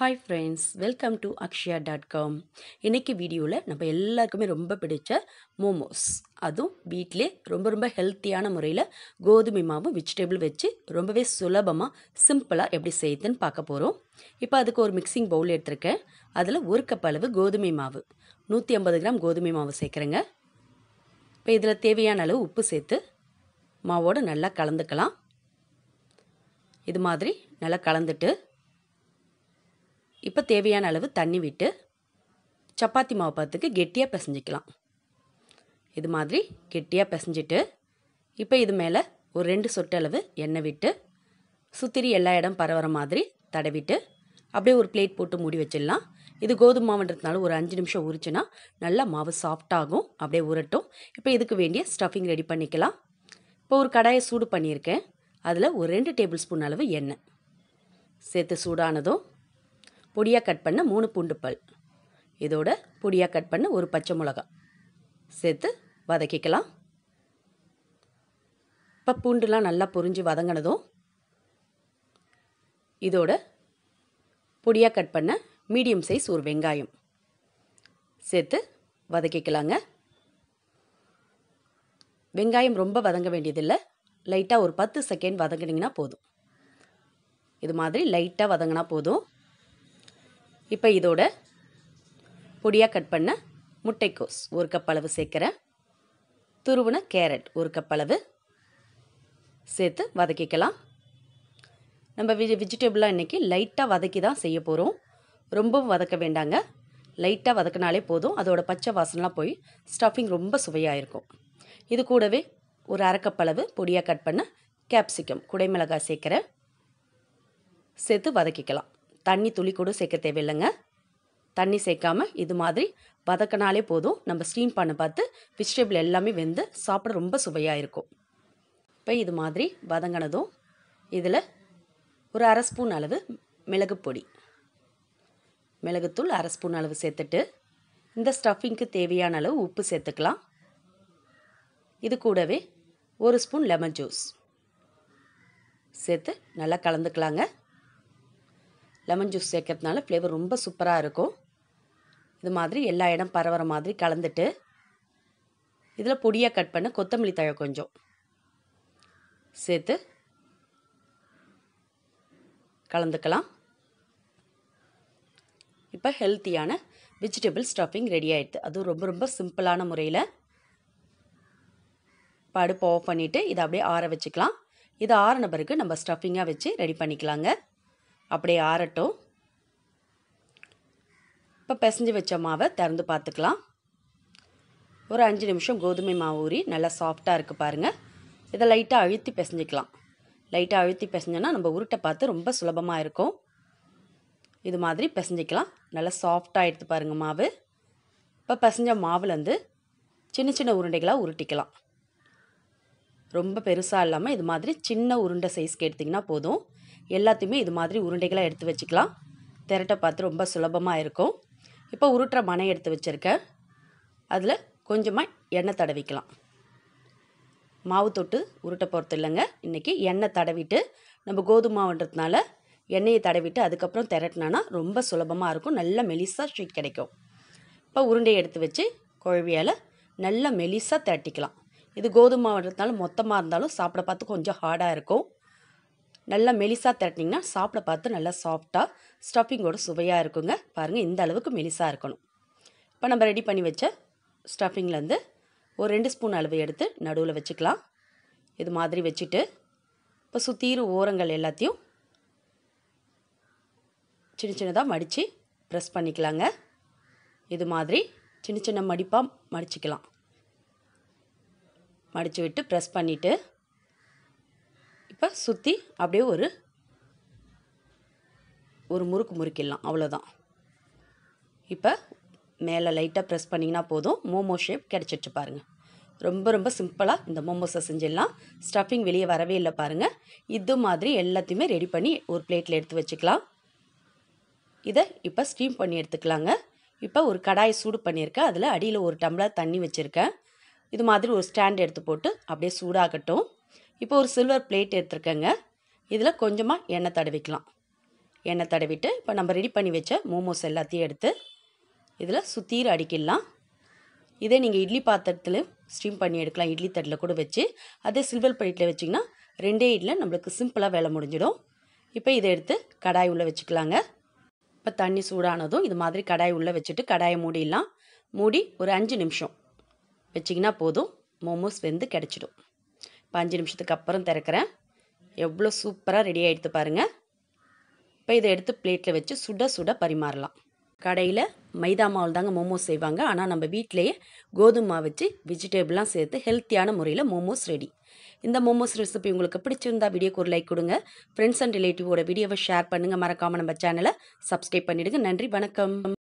hi friends welcome to Akshaya dot com இன்றைக்கி வீடியோவில் நம்ம எல்லாருக்குமே ரொம்ப பிடிச்ச மோமோஸ் அதுவும் வீட்டிலே ரொம்ப ரொம்ப ஹெல்த்தியான முறையில் கோதுமை மாவும் வெஜிடபிள் வச்சு ரொம்பவே சுலபமாக சிம்பிளாக எப்படி செய்யுதுன்னு பார்க்க போகிறோம் இப்போ அதுக்கு ஒரு மிக்சிங் பவுல் எடுத்திருக்கேன் அதில் ஒரு கப் அளவு கோதுமை மாவு நூற்றி ஐம்பது கிராம் கோதுமை மாவு சேர்க்குறேங்க இப்போ இதில் தேவையான அளவு உப்பு சேர்த்து மாவோடு நல்லா கலந்துக்கலாம் இது மாதிரி நல்லா கலந்துட்டு இப்போ தேவையான அளவு தண்ணி விட்டு சப்பாத்தி மாவு பத்துக்கு கெட்டியாக பிசைஞ்சிக்கலாம் இது மாதிரி கெட்டியாக பிசைஞ்சிட்டு இப்போ இது மேலே ஒரு ரெண்டு சொட்டு அளவு எண்ணெய் விட்டு சுத்திரி எல்லா இடம் பரவுற மாதிரி தடவிட்டு அப்படியே ஒரு பிளேட் போட்டு மூடி வச்சிடலாம் இது கோதுமை மாவுன்றதுனால ஒரு அஞ்சு நிமிஷம் உரிச்சுன்னா நல்லா மாவு சாஃப்டாகும் அப்படியே உரட்டும் இப்போ இதுக்கு வேண்டிய ஸ்டஃபிங் ரெடி பண்ணிக்கலாம் இப்போ ஒரு கடாயை சூடு பண்ணியிருக்கேன் அதில் ஒரு ரெண்டு டேபிள் ஸ்பூன் அளவு எண்ணெய் சேர்த்து சூடானதும் பொடியாக கட் பண்ண மூணு பூண்டு பல் இதோட பொடியாக கட் பண்ண ஒரு பச்சை மிளகா சேர்த்து வதக்கிக்கலாம் இப்போ பூண்டுலாம் நல்லா பொரிஞ்சு வதங்கினதும் இதோட பொடியாக கட் பண்ண மீடியம் சைஸ் ஒரு வெங்காயம் சேர்த்து வதக்கிக்கலாங்க வெங்காயம் ரொம்ப வதங்க வேண்டியதில்லை லைட்டாக ஒரு பத்து செகண்ட் வதங்கினீங்கன்னா போதும் இது மாதிரி லைட்டாக வதங்கினா போதும் இப்போ இதோட பொடியாக கட் பண்ண முட்டைக்கோஸ் ஒரு கப் அளவு சேர்க்குறேன் துருவன கேரட் ஒரு கப் அளவு சேர்த்து வதக்கிக்கலாம் நம்ம வெஜ் வெஜிடபிளாக இன்றைக்கி லைட்டாக வதக்கி தான் செய்ய போகிறோம் ரொம்பவும் வதக்க வேண்டாங்க லைட்டாக வதக்கினாலே போதும் அதோடய பச்சை வாசனெலாம் போய் ஸ்டஃபிங் ரொம்ப சுவையாக இருக்கும் இது கூடவே ஒரு அரைக்கப்பளவு பொடியாக கட் பண்ண கேப்சிக்கம் குடைமிளகாய் சேர்க்குறேன் சேர்த்து வதக்கிக்கலாம் தண்ணி துளி கூட சேர்க்க தேவையில்லைங்க தண்ணி சேர்க்காமல் இது மாதிரி வதக்கினாலே போதும் நம்ம ஸ்டீம் பண்ண பார்த்து வெஜிடபிள் எல்லாமே வெந்து சாப்பிட ரொம்ப சுவையாக இருக்கும் இப்போ இது மாதிரி வதங்கினதும் இதில் ஒரு அரை ஸ்பூன் அளவு மிளகு பொடி மிளகுத்தூள் அரை ஸ்பூன் அளவு சேர்த்துட்டு இந்த ஸ்டஃபிங்க்கு தேவையான அளவு உப்பு சேர்த்துக்கலாம் இது கூடவே ஒரு ஸ்பூன் லெமன் ஜூஸ் சேர்த்து நல்லா கலந்துக்கலாங்க லெமன் ஜூஸ் சேர்க்கறதுனால ஃப்ளேவர் ரொம்ப சூப்பராக இருக்கும் இது மாதிரி எல்லா இடம் பரவுற மாதிரி கலந்துட்டு இதில் பொடியாக கட் பண்ண கொத்தமல்லி தழை கொஞ்சம் சேர்த்து கலந்துக்கலாம் இப்போ ஹெல்த்தியான வெஜிடபிள் ஸ்டஃபிங் ரெடி ஆகிடுது அதுவும் ரொம்ப ரொம்ப சிம்பிளான முறையில் இப்போ அடுப்பு ஆஃப் பண்ணிவிட்டு இதை அப்படியே ஆற வச்சுக்கலாம் இது ஆறின பிறகு நம்ம ஸ்டஃபிங்காக வச்சு ரெடி பண்ணிக்கலாங்க அப்படியே ஆறட்டும் இப்போ பிசைஞ்சு வச்ச மாவை திறந்து பார்த்துக்கலாம் ஒரு அஞ்சு நிமிஷம் கோதுமை மாவு ஊறி நல்லா சாஃப்டாக இருக்குது பாருங்கள் இதை லைட்டாக அழுத்தி பிசைஞ்சிக்கலாம் லைட்டாக அழுத்தி பிசைஞ்சோன்னா நம்ம உருட்டை பார்த்து ரொம்ப சுலபமாக இருக்கும் இது மாதிரி பிசைஞ்சிக்கலாம் நல்லா சாஃப்டாக எடுத்து பாருங்கள் மாவு இப்போ பிசைஞ்ச மாவுலேருந்து சின்ன சின்ன உருண்டைகளாக உருட்டிக்கலாம் ரொம்ப பெருசாக இல்லாமல் இது மாதிரி சின்ன உருண்டை சைஸ்க்கு எடுத்திங்கன்னா போதும் எல்லாத்தையுமே இது மாதிரி உருண்டைகளாக எடுத்து வச்சுக்கலாம் திரட்ட பார்த்து ரொம்ப சுலபமாக இருக்கும் இப்போ உருட்டுற மனை எடுத்து வச்சுருக்கேன் அதில் கொஞ்சமாக எண்ணெய் தடவிக்கலாம் மாவு தொட்டு உருட்டை பொறுத்து இல்லைங்க இன்றைக்கி எண்ணெய் தடவிட்டு நம்ம கோதுமை மாவுன்றதுனால எண்ணெயை தடவிட்டு அதுக்கப்புறம் திரட்டினோன்னா ரொம்ப சுலபமாக இருக்கும் நல்ல மெலிசாக ஸ்வீட் கிடைக்கும் இப்போ உருண்டையை எடுத்து வச்சு குழவியால் நல்லா மெலிசாக திரட்டிக்கலாம் இது கோதுமை மாவுன்றதுனால மொத்தமாக இருந்தாலும் சாப்பிட பார்த்து கொஞ்சம் ஹார்டாக இருக்கும் நல்லா மெலிசாக திரட்டினீங்கன்னா சாப்பிட பார்த்து நல்லா சாஃப்டாக ஸ்டஃபிங்கோட சுவையாக இருக்குங்க பாருங்கள் இந்த அளவுக்கு மெலிசாக இருக்கணும் இப்போ நம்ம ரெடி பண்ணி வச்ச ஸ்டஃபிங்லேருந்து ஒரு ரெண்டு ஸ்பூன் அளவு எடுத்து நடுவில் வச்சுக்கலாம் இது மாதிரி வச்சுட்டு இப்போ சுத்தீரு ஓரங்கள் எல்லாத்தையும் சின்ன சின்னதாக மடித்து ப்ரெஸ் பண்ணிக்கலாங்க இது மாதிரி சின்ன சின்ன மடிப்பாக மடிச்சிக்கலாம் மடித்து விட்டு ப்ரெஸ் பண்ணிவிட்டு இப்போ சுற்றி அப்படியே ஒரு ஒரு முறுக்கு முறுக்கிடலாம் அவ்வளோதான் இப்போ மேலே லைட்டாக ப்ரெஸ் பண்ணிங்கன்னா போதும் மோமோ ஷேப் கிடச்சிட்டு பாருங்கள் ரொம்ப ரொம்ப சிம்பிளாக இந்த மோமோஸை செஞ்சிடலாம் ஸ்டஃபிங் வெளியே வரவே இல்லை பாருங்கள் இது மாதிரி எல்லாத்தையுமே ரெடி பண்ணி ஒரு பிளேட்டில் எடுத்து வச்சுக்கலாம் இதை இப்போ ஸ்டீம் பண்ணி எடுத்துக்கலாங்க இப்போ ஒரு கடாய் சூடு பண்ணியிருக்கேன் அதில் அடியில் ஒரு டம்ளர் தண்ணி வச்சுருக்கேன் இது மாதிரி ஒரு ஸ்டாண்ட் எடுத்து போட்டு அப்படியே சூடாகட்டும் இப்போ ஒரு சில்வர் பிளேட் எடுத்துருக்கேங்க இதில் கொஞ்சமாக எண்ணெய் தடவிக்கலாம் எண்ணெய் தடவிட்டு இப்போ நம்ம ரெடி பண்ணி வச்ச மோமோஸ் எல்லாத்தையும் எடுத்து இதில் சுத்தீர் அடிக்கிடலாம் இதே நீங்கள் இட்லி பாத்திரத்தில் ஸ்டீம் பண்ணி எடுக்கலாம் இட்லி தட்டில் கூட வச்சு அதே சில்வர் பிளேட்டில் வச்சிங்கன்னா ரெண்டே இட்லியில் நம்மளுக்கு சிம்பிளாக வேலை முடிஞ்சிடும் இப்போ இதை எடுத்து கடாய் உள்ளே வச்சுக்கலாங்க இப்போ தண்ணி சூடானதும் இது மாதிரி கடாய் உள்ளே வச்சுட்டு கடாயை மூடிடலாம் மூடி ஒரு அஞ்சு நிமிஷம் வச்சிங்கன்னா போதும் மோமோஸ் வெந்து கிடச்சிடும் இப்போ அஞ்சு நிமிஷத்துக்கு அப்புறம் திறக்கிறேன் எவ்வளோ சூப்பராக ரெடி ஆகிடுத்து பாருங்கள் இப்போ இதை எடுத்து பிளேட்டில் வச்சு சுட சுட பரிமாறலாம் கடையில் மைதா மாவில் தாங்க மோமோஸ் செய்வாங்க ஆனால் நம்ம வீட்டிலேயே கோதுமை மாவு வச்சு வெஜிடேபிள்லாம் சேர்த்து ஹெல்த்தியான முறையில் மோமோஸ் ரெடி இந்த மோமோஸ் ரெசிபி உங்களுக்கு பிடிச்சிருந்தா வீடியோக்கு ஒரு லைக் கொடுங்க ஃப்ரெண்ட்ஸ் அண்ட் ரிலேட்டிவோட வீடியோவை ஷேர் பண்ணுங்கள் மறக்காமல் நம்ம சேனலை சப்ஸ்கிரைப் பண்ணிவிடுங்க நன்றி வணக்கம்